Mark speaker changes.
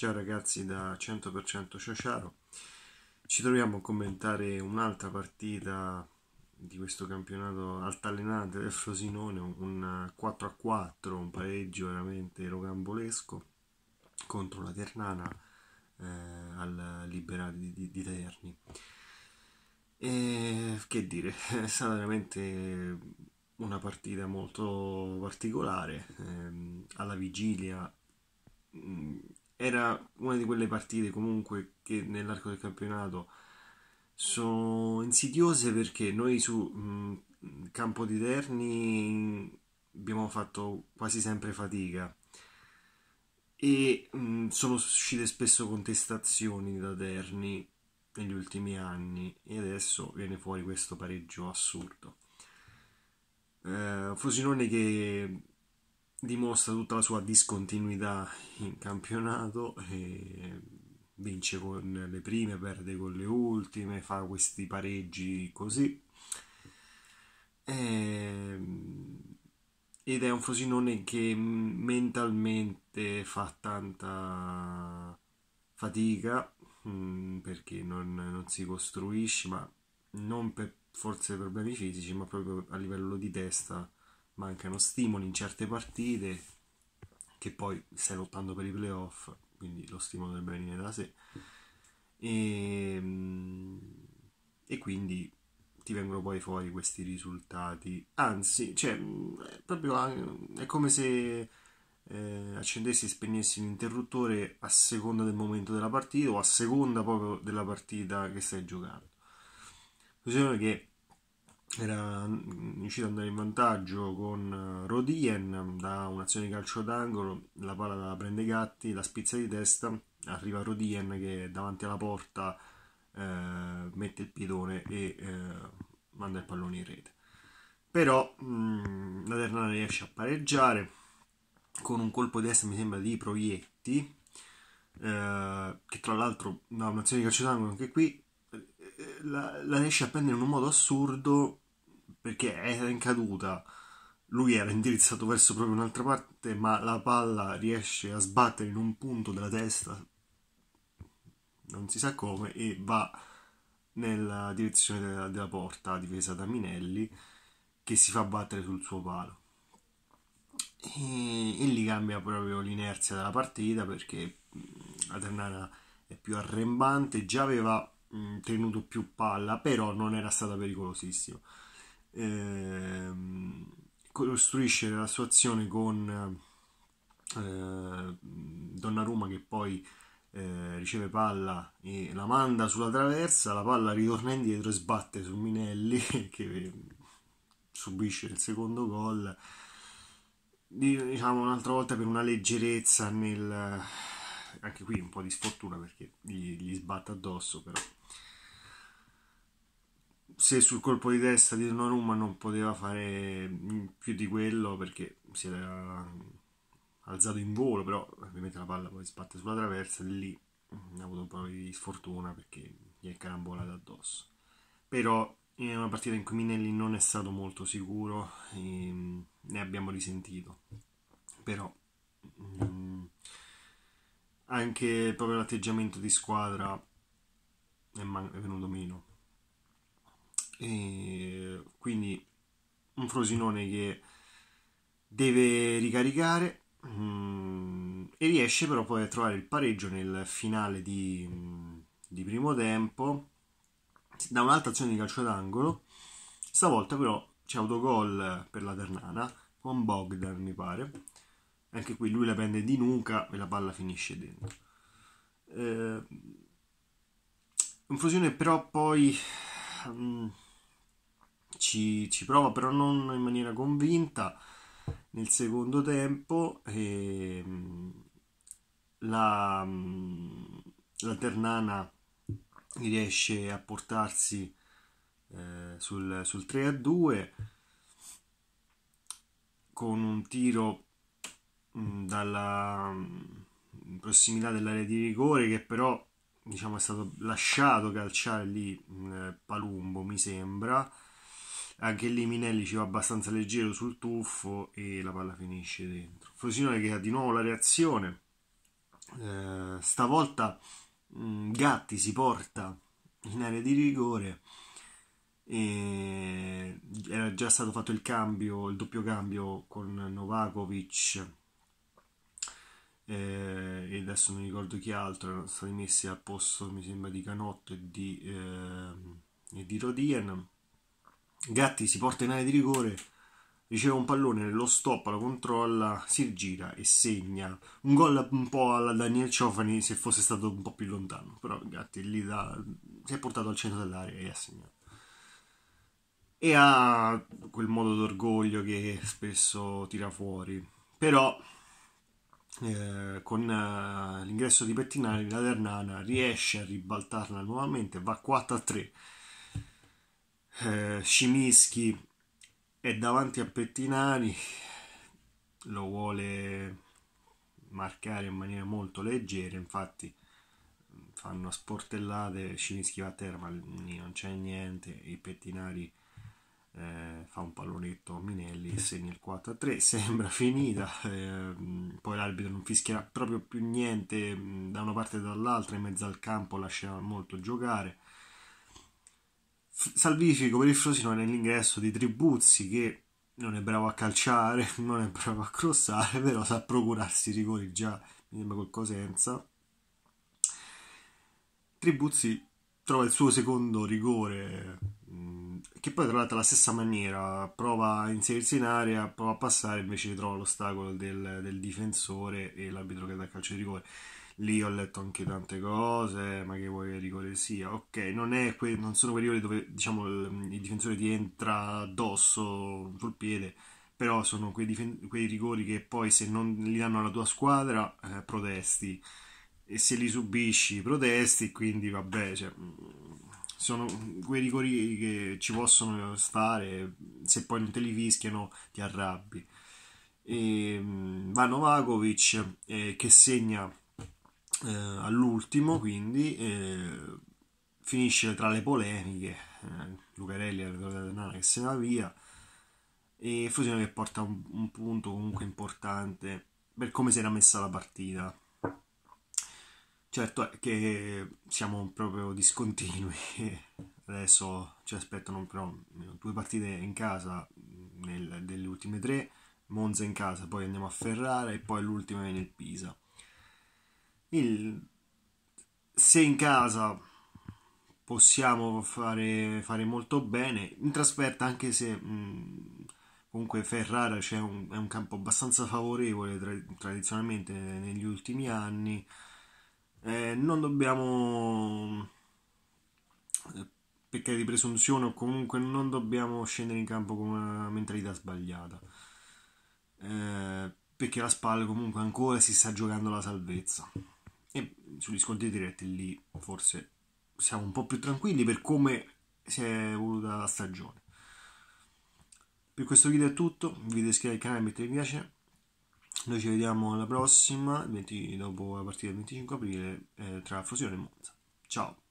Speaker 1: Ciao ragazzi da 100% Ciociaro, ci troviamo a commentare un'altra partita di questo campionato altalenante del Frosinone, un 4-4, un pareggio veramente rocambolesco contro la Ternana eh, al Liberati di, di, di Terni. E, che dire, è stata veramente una partita molto particolare, eh, alla vigilia mm, era una di quelle partite comunque che nell'arco del campionato sono insidiose perché noi su mh, mm, campo di Terni abbiamo fatto quasi sempre fatica e mh, mm, sono uscite spesso contestazioni da Terni negli ultimi anni e adesso viene fuori questo pareggio assurdo. Eh, Frosinone che dimostra tutta la sua discontinuità in campionato e vince con le prime, perde con le ultime, fa questi pareggi così. E... Ehm, ed è un Frosinone che mentalmente fa tanta fatica mm, perché non, non si costruisce, ma non per forse problemi fisici, ma proprio a livello di testa mancano stimoli in certe partite che poi stai lottando per i playoff, quindi lo stimolo dovrebbe venire da sé. E, ehm, e quindi ti vengono poi fuori questi risultati. Anzi, cioè, mm, è, proprio, è come se eh, accendessi e spegnessi l'interruttore a seconda del momento della partita o a seconda proprio della partita che stai giocando. Considero che era riuscito ad andare in vantaggio con eh, Rodien da un'azione di calcio d'angolo, la palla la prende Gatti, la spizza di testa, arriva Rodien che davanti alla porta eh, mette il piedone e eh, manda il pallone in rete. Però mh, mm, la Ternana riesce a pareggiare con un colpo di destra, mi sembra, di proietti, eh, che tra l'altro da un'azione di calcio d'angolo anche qui eh, eh, la, la riesce a prendere in un modo assurdo perché era in caduta, lui era indirizzato verso proprio un'altra parte, ma la palla riesce a sbattere in un punto della testa, non si sa come, e va nella direzione della, della porta difesa da Minelli, che si fa battere sul suo palo. E, e lì cambia proprio l'inerzia della partita perché la mm, Ternana è più arrembante, già aveva mm, tenuto più palla, però non era stata pericolosissima eh, costruisce la sua azione con eh, Donnarumma che poi eh, riceve palla e la manda sulla traversa, la palla ritorna indietro e sbatte su Minelli che eh, subisce il secondo gol diciamo un'altra volta per una leggerezza nel anche qui un po' di sfortuna perché gli, gli sbatte addosso però se sul colpo di testa di Donnarumma non poteva fare più di quello perché si era alzato in volo, però ovviamente la palla poi sbatte sulla traversa e lì ha avuto un po' di sfortuna perché gli è carambolata addosso. Però è una partita in cui Minelli non è stato molto sicuro, ehm, ne abbiamo risentito. Però mm, anche proprio l'atteggiamento di squadra è venuto meno e quindi un Frosinone che deve ricaricare mh, mm, e riesce però poi a trovare il pareggio nel finale di, mh, mm, di primo tempo da un'altra azione di calcio d'angolo. Stavolta però c'è autogol per la Ternana con Bogdan mi pare. Anche qui lui la prende di nuca e la palla finisce dentro. Eh, un Frosinone però poi mh, mm, ci, ci prova però non in maniera convinta nel secondo tempo eh, la, mm, la Ternana riesce a portarsi eh, sul, sul 3 a 2 con un tiro mh, mm, dalla mh, mm, prossimità dell'area di rigore che però diciamo è stato lasciato calciare lì mh, eh, Palumbo mi sembra anche lì Minelli ci va abbastanza leggero sul tuffo e la palla finisce dentro. Frosinone che ha di nuovo la reazione, eh, stavolta mh, mm, Gatti si porta in area di rigore era già stato fatto il cambio, il doppio cambio con Novakovic eh, e adesso non ricordo chi altro, erano stati messi al posto mi sembra di Canotto e di, eh, e di Rodien Gatti si porta in area di rigore, riceve un pallone, lo stoppa, lo controlla, si gira e segna. Un gol un po' alla Daniel Ciofani se fosse stato un po' più lontano, però Gatti lì da, si è portato al centro dell'area e ha segnato. E ha quel modo d'orgoglio che spesso tira fuori. Però eh, con eh, l'ingresso di Pettinari la Ternana riesce a ribaltarla nuovamente, va 4 a 3 eh, Scimischi è davanti a Pettinari, lo vuole marcare in maniera molto leggera, infatti mm, fanno sportellate, Scimischi va a terra ma non c'è niente, i Pettinari eh, fa un pallonetto a Minelli segna il 4-3, sembra finita, eh, poi l'arbitro non fischierà proprio più niente mm, da una parte e dall'altra, in mezzo al campo lascia molto giocare salvifico per il Frosinone nell'ingresso di Tribuzzi che non è bravo a calciare, non è bravo a crossare, però sa procurarsi i rigori già, mi sembra col Cosenza. Tribuzzi trova il suo secondo rigore, che poi tra l'altro alla stessa maniera prova a inserirsi in area, prova a passare, invece trova l'ostacolo del, del difensore e l'arbitro che dà calcio di rigore lì ho letto anche tante cose, ma che vuoi che rigore sia? Ok, non, que- non sono quei rigori dove diciamo, il, il, difensore ti entra addosso sul piede, però sono quei, difen- quei, rigori che poi se non li danno alla tua squadra eh, protesti e se li subisci protesti, quindi vabbè, cioè, mm, sono quei rigori che ci possono stare, se poi non te li fischiano ti arrabbi. E, ehm, Vanovakovic eh, che segna eh, all'ultimo quindi eh, finisce tra le polemiche eh, Lucarelli e Ternana che se ne va via e Frosinone che porta un, un, punto comunque importante per come si era messa la partita certo è che siamo proprio discontinui adesso ci aspettano però due partite in casa nel, delle ultime tre Monza in casa poi andiamo a Ferrara e poi l'ultima viene il Pisa il, se in casa possiamo fare, fare, molto bene, in trasferta anche se mh, comunque Ferrara un, è un campo abbastanza favorevole tra, tradizionalmente negli ultimi anni, eh, non dobbiamo peccare di presunzione o comunque non dobbiamo scendere in campo con una mentalità sbagliata. Eh, perché la Spal comunque ancora si sta giocando la salvezza. E sugli scontri diretti lì forse siamo un po' più tranquilli per come si è evoluta la stagione. Per questo video è tutto, vi iscrivetevi al canale, mettete mi piace, noi ci vediamo alla prossima, 20, dopo la partita del 25 aprile, eh, tra Fusione e Monza. Ciao!